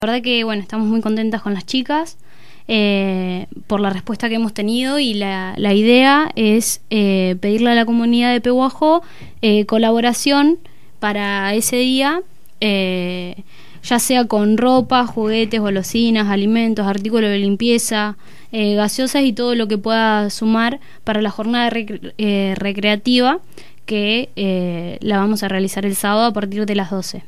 La verdad que bueno, estamos muy contentas con las chicas eh, por la respuesta que hemos tenido y la, idea es eh, pedirle a la comunidad de Pehuajo eh, colaboración para ese día, eh, ya sea con ropa, juguetes, golosinas, alimentos, artículos de limpieza, gaseosas y todo lo que pueda sumar para la jornada recreativa que eh, la vamos a realizar el sábado a partir de las 12.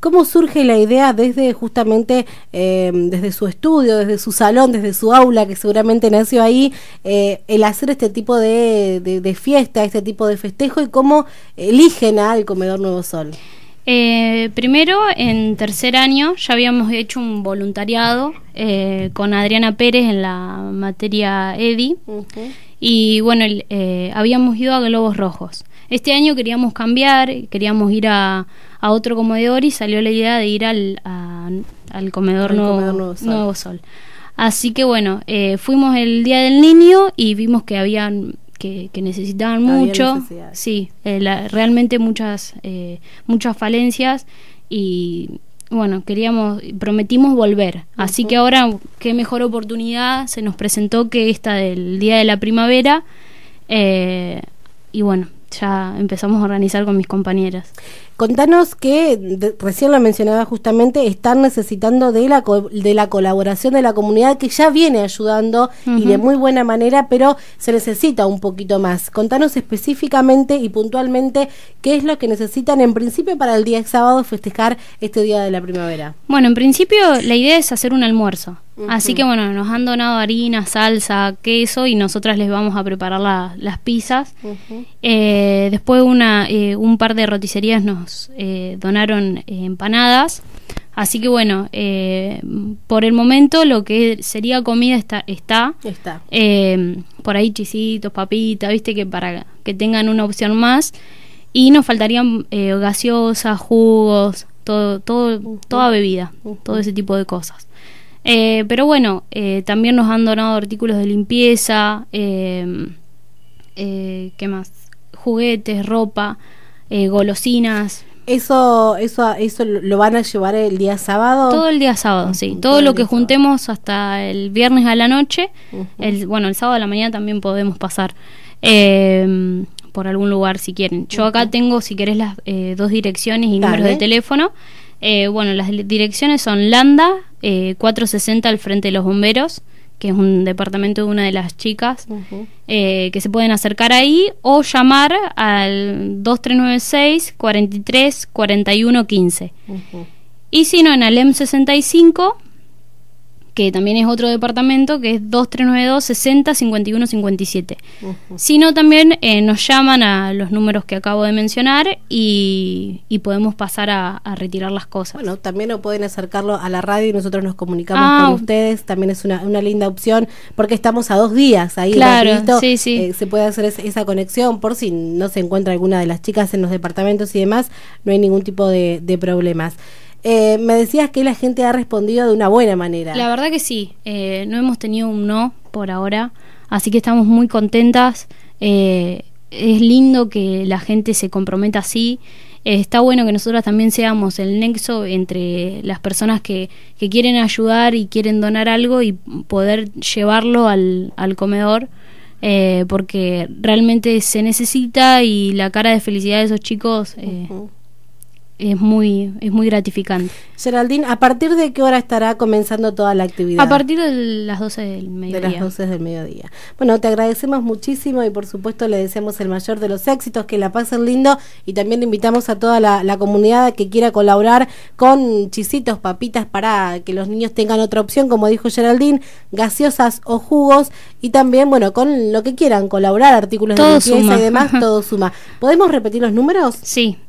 ¿Cómo surge la idea desde justamente, eh, desde su estudio, desde su salón, desde su aula, que seguramente nació ahí, eh, el hacer este tipo de, fiesta, este tipo de festejo y cómo eligen al Comedor Nuevo Sol? primero, en tercer año ya habíamos hecho un voluntariado con Adriana Pérez en la materia EDI. Y bueno, eh, habíamos ido a Globos Rojos. Este año queríamos cambiar, queríamos ir a, otro comedor y salió la idea de ir al, comedor, nuevo, Sol. Así que bueno, eh, fuimos el día del niño y vimos que habían que, que necesitaban mucho, sí, eh, realmente muchas muchas falencias y bueno, queríamos, prometimos volver. Así que ahora, qué mejor oportunidad se nos presentó que esta del Día de la Primavera. Eh, y bueno, ya empezamos a organizar con mis compañeras. Contanos que, recién lo mencionaba justamente, están necesitando de la, de la colaboración de la comunidad que ya viene ayudando y de muy buena manera, pero se necesita un poquito más. Contanos específicamente y puntualmente qué es lo que necesitan en principio para el día sábado festejar este Día de la Primavera. Bueno, en principio la idea es hacer un almuerzo. Así que bueno, nos han donado harina, salsa, queso y nosotras les vamos a preparar las pizzas. Eh, después una, eh, un par de roticerías nos eh, donaron empanadas. Así que bueno, por el momento lo que sería comida está. está, está. por ahí chisitos, papitas, viste que para que tengan una opción más. Y nos faltarían gaseosas, jugos, todo, todo, toda bebida, todo ese tipo de cosas. Eh, pero bueno, eh, también nos han donado artículos de limpieza, em, eh, ¿qué más? Juguetes, ropa, golosinas. Eso, eso, eso lo van a llevar el día sábado. Todo el día sábado, sí. Todo, lo que juntemos hasta el viernes a la noche. el, bueno, el sábado a la mañana también podemos pasar em, por algún lugar si quieren. Yo acá tengo, si querés, las dos direcciones y números de teléfono. bueno, las direcciones son Landa eh, 460 al frente de los bomberos, que es un departamento de una de las chicas, eh, que se pueden acercar ahí o llamar al 2396 43 41 15. Y si no, en Alem 65 que también es otro departamento, que es 2392 60 5157 Si Uh Sino también eh, nos llaman a los números que acabo de mencionar y, podemos pasar a, retirar las cosas. Bueno, también lo pueden acercarlo a la radio y nosotros nos comunicamos ah, con ustedes. También es una, una, linda opción porque estamos a dos días ahí. Claro, sí, sí. Eh, se puede hacer esa conexión por si no se encuentra alguna de las chicas en los departamentos y demás. No hay ningún tipo de problemas. Eh, me decías que la gente ha respondido de una buena manera. La verdad que sí, eh, no hemos tenido un no por ahora, así que estamos muy contentas. Eh, es lindo que la gente se comprometa así. está bueno que nosotras también seamos el nexo entre las personas que, quieren ayudar y quieren donar algo y poder llevarlo al, comedor. porque realmente se necesita y la cara de felicidad de esos chicos es muy, es muy gratificante. Geraldine, ¿a partir de qué hora estará comenzando toda la actividad? A partir de las 12 del mediodía. las 12 del mediodía. Bueno, te agradecemos muchísimo y por supuesto le deseamos el mayor de los éxitos, que la pasen lindo y también le invitamos a toda la, comunidad que quiera colaborar con chisitos, papitas para que los niños tengan otra opción, como dijo Geraldine, gaseosas o jugos y también, bueno, con lo que quieran, colaborar, artículos de limpieza y demás, todo suma. ¿Podemos repetir los números? Sí,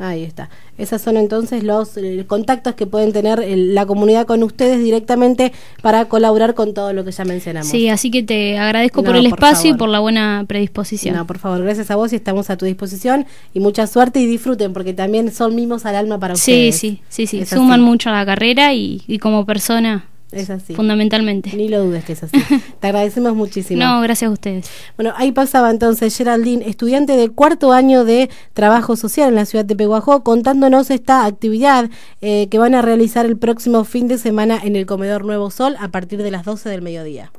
Ahí está. Esos son entonces los eh, contactos que pueden tener eh, la comunidad con ustedes directamente para colaborar con todo lo que ya mencionamos. Sí, así que te agradezco por el espacio y por la buena predisposición. No, por favor, gracias a vos y estamos a tu disposición y mucha suerte y disfruten porque también son mimos al alma para ustedes. Sí, sí, sí, sí. Suman mucho a la carrera y, y como persona es así. Fundamentalmente. Ni lo dudes que es así. Te agradecemos muchísimo. No, gracias a ustedes. Bueno, ahí pasaba entonces Geraldine, estudiante de cuarto año de trabajo social en la ciudad de Peguajó, contándonos esta actividad eh, que van a realizar el próximo fin de semana en el Comedor Nuevo Sol a partir de las 12 del mediodía.